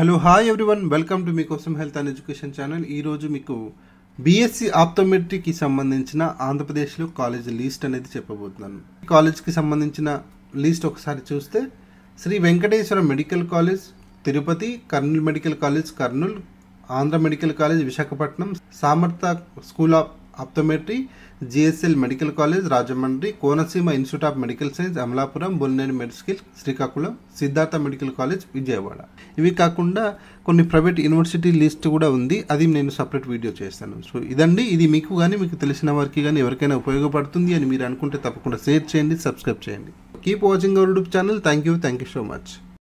hello hi everyone welcome to మీకోసం health and education channel ఈరోజు మీకు బీఎస్సీ ఆప్టోమెట్రీకి సంబంధించిన ఆంధ్రప్రదేశ్లో కాలేజ్ లీస్ట్ అనేది చెప్పబోతున్నాను కాలేజ్కి సంబంధించిన లీస్ట్ ఒకసారి చూస్తే Shri Venkateswara medical college Tirupati Kurnool medical college Kurnool Andhra medical college Visakhapatnam Samartha school of optometry GSL medical college Rajahmundry Konaseema institute of medical science Amalapuram Bolneni Mediskill Srikakulam Siddhartha medical college Vijayawada ఇవి కాకుండా కొన్ని ప్రైవేట్ యూనివర్సిటీ లిస్ట్ కూడా ఉంది అది నేను సపరేట్ వీడియో చేస్తాను సో ఇదండి ఇది మీకు కానీ మీకు తెలిసిన వారికి కానీ ఎవరికైనా ఉపయోగపడుతుంది అని మీరు అనుకుంటే తప్పకుండా షేర్ చేయండి సబ్స్క్రైబ్ చేయండి keep watching our YouTube channel thank you thank you so much